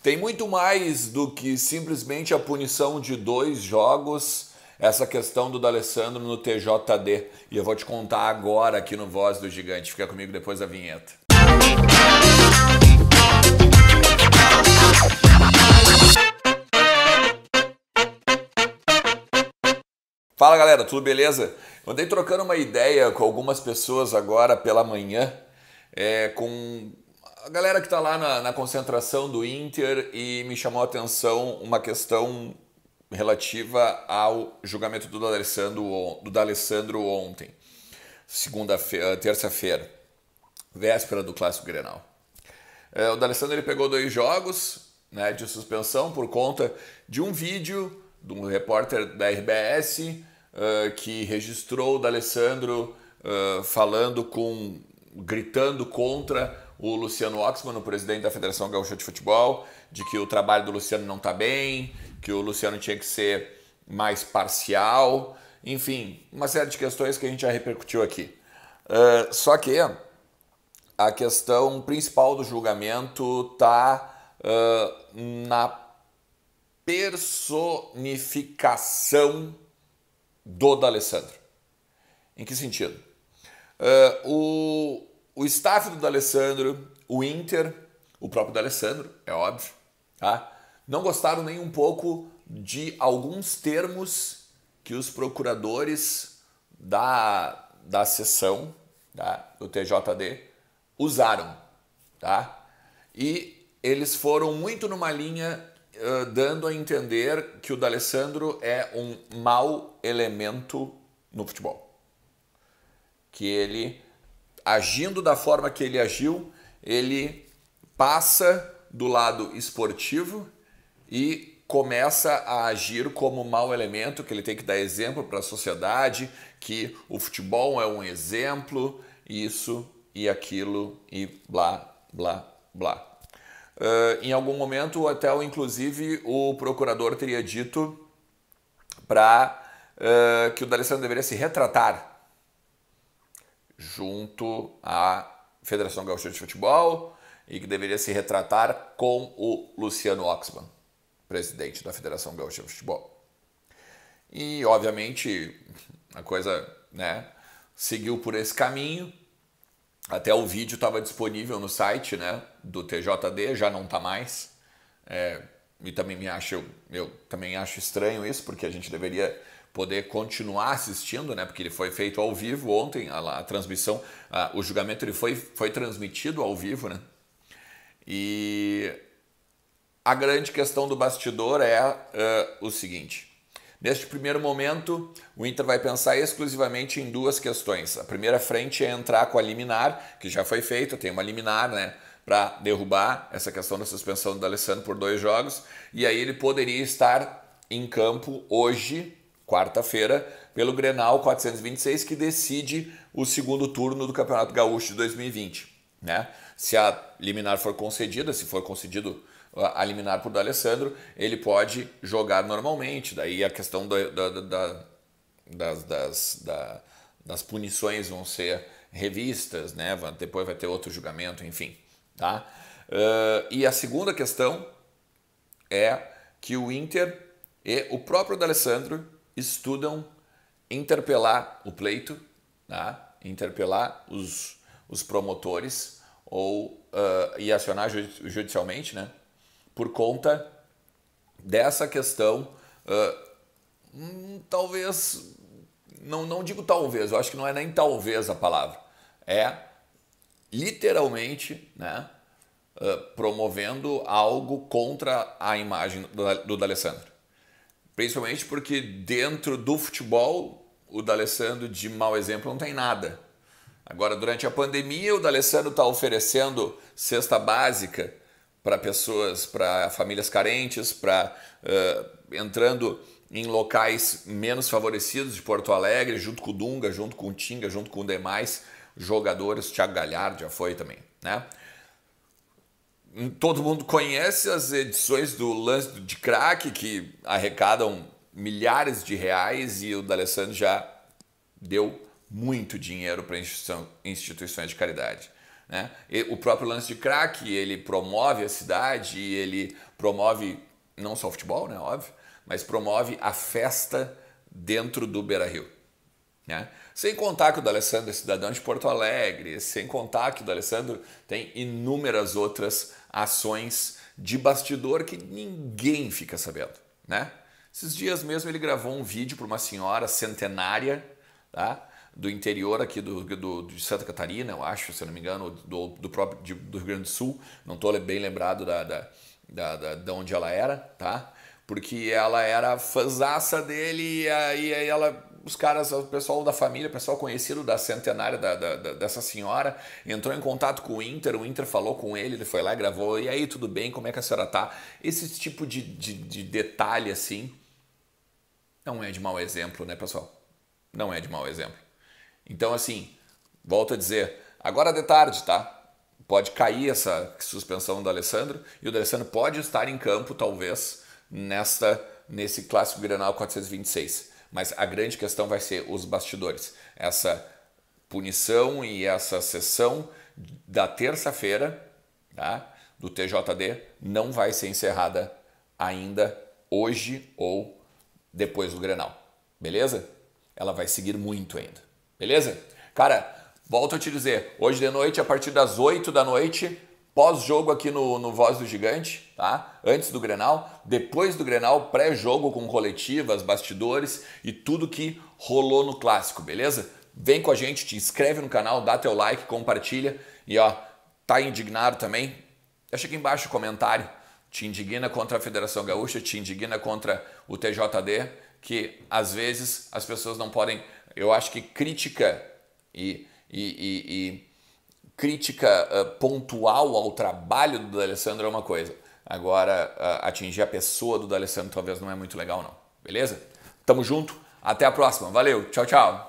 Tem muito mais do que simplesmente a punição de dois jogos, essa questão do D'Alessandro no TJD. E eu vou te contar agora aqui no Voz do Gigante. Fica comigo depois da vinheta. Fala galera, tudo beleza? Eu andei trocando uma ideia com algumas pessoas agora pela manhã, é, com a galera que está lá na, na, concentração do Inter e me chamou a atenção uma questão relativa ao julgamento do D'Alessandro, do D'Alessandro ontem, segunda-feira, terça-feira, véspera do Clássico Grenal. É, o D'Alessandro ele pegou dois jogos né, de suspensão por conta de um vídeo de um repórter da RBS uh, ah, que registrou o D'Alessandro uh, falando com, gritando contra o Luciano Oxman, o presidente da Federação Gaúcha de Futebol, de que o trabalho do Luciano não está bem, que o Luciano tinha que ser mais parcial, enfim, uma série de questões que a gente já repercutiu aqui. Uh, só que a questão principal do julgamento está uh, é, na personificação do D'Alessandro. Em que sentido? Uh, o o staff do D'Alessandro, o Inter, o próprio D'Alessandro, é óbvio, tá? não gostaram nem um pouco de alguns termos que os procuradores da, da sessão tá? do TJD usaram. Tá? E eles foram muito numa linha uh, dando a entender que o D'Alessandro é um mau elemento no futebol. Que ele agindo da forma que ele agiu, ele passa do lado esportivo e começa a agir como mau elemento, que ele tem que dar exemplo para a sociedade, que o futebol é um exemplo, isso e aquilo e blá, blá, blá. Uh, em algum momento, até o, inclusive, o procurador teria dito para uh, ah, que o D'Alessandro deveria se retratar junto à Federação Gaúcha de Futebol e que deveria se retratar com o Luciano Oxman, presidente da Federação Gaúcha de Futebol. E, obviamente, a coisa né, seguiu por esse caminho. Até o vídeo estava disponível no site né, do TJD, já não está mais. É, e também me acho, eu, eu também acho estranho isso, porque a gente deveria poder continuar assistindo, né? Porque ele foi feito ao vivo ontem, a, a transmissão, a, o julgamento ele foi, foi transmitido ao vivo, né? E a grande questão do bastidor é uh, o seguinte: neste primeiro momento, o Inter vai pensar exclusivamente em duas questões. A primeira frente é entrar com a liminar, que já foi feita, tem uma liminar, né? Para derrubar essa questão da suspensão do Alessandro por dois jogos. E aí ele poderia estar em campo hoje, quarta-feira, pelo Grenal 426, que decide o segundo turno do Campeonato Gaúcho de 2020. Né? Se a liminar for concedida, se for concedido ah, a liminar por D'Alessandro, ele pode jogar normalmente. Daí a questão da, da, da, das, das, das punições vão ser revistas, né? depois vai ter outro julgamento, enfim. Tá? Uh, e a segunda questão é que o Inter e o próprio D'Alessandro estudam interpelar o pleito, né? interpelar os, os promotores ou uh, e acionar judicialmente, né? por conta dessa questão, uh, hum, talvez, não, não digo talvez, eu acho que não é nem talvez a palavra, é literalmente né, uh, promovendo algo contra a imagem do, Alessandro D'Alessandro. Principalmente porque dentro do futebol, o D'Alessandro de mau exemplo não tem nada. Agora, durante a pandemia, o D'Alessandro está oferecendo cesta básica para pessoas, para famílias carentes, para uh, entrando em locais menos favorecidos de Porto Alegre, junto com o Dunga, junto com o Tinga, junto com demais jogadores, Thiago Galhardo já foi também, né? Todo mundo conhece as edições do lance de crack que arrecadam milhares de reais e o D'Alessandro já deu muito dinheiro para instituições de caridade. Né? o próprio lance de crack ele promove a cidade, ele promove não só o futebol, né, óbvio, mas promove a festa dentro do Beira-Rio. Né? Sem contar que o D'Alessandro é cidadão de Porto Alegre, sem contar que o D'Alessandro tem inúmeras outras ações de bastidor que ninguém fica sabendo. Né? Esses dias mesmo ele gravou um vídeo para uma senhora centenária tá? do interior aqui do, do, de Santa Catarina, eu acho, se eu não me engano, do, do próprio de, do Rio Grande do Sul, não estou bem lembrado da, da, da, da, de onde ela era, tá? porque ela era fãzaça dele e aí ela os caras, o pessoal da família, o pessoal conhecido da centenária da, da, da, dessa senhora, entrou em contato com o Inter, o Inter falou com ele, ele foi lá, gravou, e aí, tudo bem, como é que a senhora tá? Esse tipo de, de, de detalhe assim não é de mau exemplo, né, pessoal? Não é de mau exemplo. Então, assim, volto a dizer, agora é de tarde, tá? Pode cair essa suspensão do Alessandro e o Alessandro pode estar em campo, talvez, nesta nesse clássico Granal 426. Mas a grande questão vai ser os bastidores. Essa punição e essa sessão da terça-feira tá, do TJD não vai ser encerrada ainda hoje ou depois do Grenal. Beleza? Ela vai seguir muito ainda. Beleza? Cara, volto a te dizer, hoje de noite, a partir das 8 da noite, pós-jogo aqui no, no Voz do Gigante, tá? Antes do Grenal, depois do Grenal, pré-jogo com coletivas, bastidores e tudo que rolou no clássico, beleza? Vem com a gente, te inscreve no canal, dá teu like, compartilha e ó, tá indignado também? Deixa aqui embaixo o comentário. Te indigna contra a Federação Gaúcha, te indigna contra o TJD, que às vezes as pessoas não podem. Eu acho que crítica e, e, e, e crítica uh, pontual ao trabalho do D'Alessandro é uma coisa. Agora, uh, atingir a pessoa do D'Alessandro talvez não é muito legal não. Beleza? Tamo junto. Até a próxima. Valeu. Tchau, tchau.